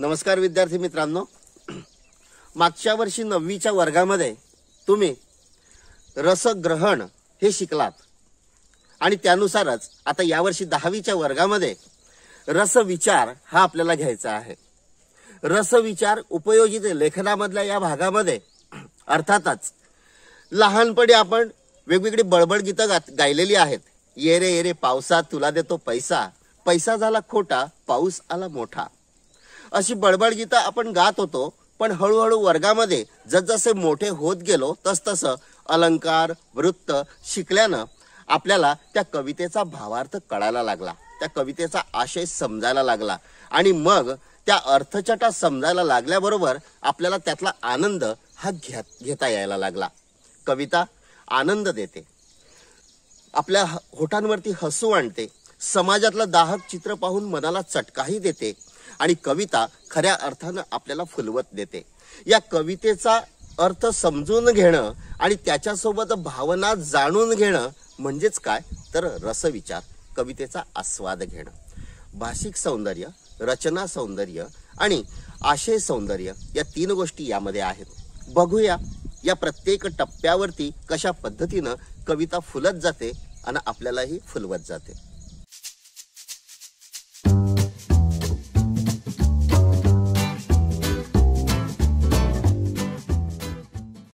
नमस्कार विद्यार्थी मित्रांनो मागच्या वर्षी नववीच्या वर्गामध्ये तुम्ही रसग्रहण हे शिकलात आणि त्यानुसारच आता यावर्षी दहावीच्या वर्गामध्ये रसविचार हा आपल्याला घ्यायचा आहे रसविचार उपयोजित लेखनामधल्या या भागामध्ये अर्थातच लहानपणी आपण वेगवेगळी बळबड गीतं गात गायलेली आहेत ये रे ये रे पावसा तुला देतो पैसा पैसा झाला खोटा पाऊस आला मोठा अशी बडबड गीतं आपण गात होतो पण हळूहळू वर्गामध्ये जसजसे मोठे होत गेलो तसतसं अलंकार वृत्त शिकल्यानं आपल्याला त्या कवितेचा भावार्थ कळायला लागला त्या कवितेचा आशय समजायला लागला आणि मग त्या अर्थचटा समजायला लागल्याबरोबर आपल्याला त्यातला आनंद हा घ्या घेता यायला लागला कविता आनंद देते आपल्या होठांवरती हसू आणते समाजातलं दाहक चित्र पाहून मनाला चटकाही देते आणि कविता खऱ्या अर्थानं आपल्याला फुलवत देते या कवितेचा अर्थ समजून घेणं आणि त्याच्यासोबत भावना जाणून घेणं म्हणजेच काय तर रसविचार कवितेचा आस्वाद घेणं भाषिक सौंदर्य रचना सौंदर्य आणि आशय सौंदर्य या तीन गोष्टी यामध्ये आहेत बघूया या प्रत्येक टप्प्यावरती कशा पद्धतीनं कविता फुलत जाते आणि आपल्यालाही फुलवत जाते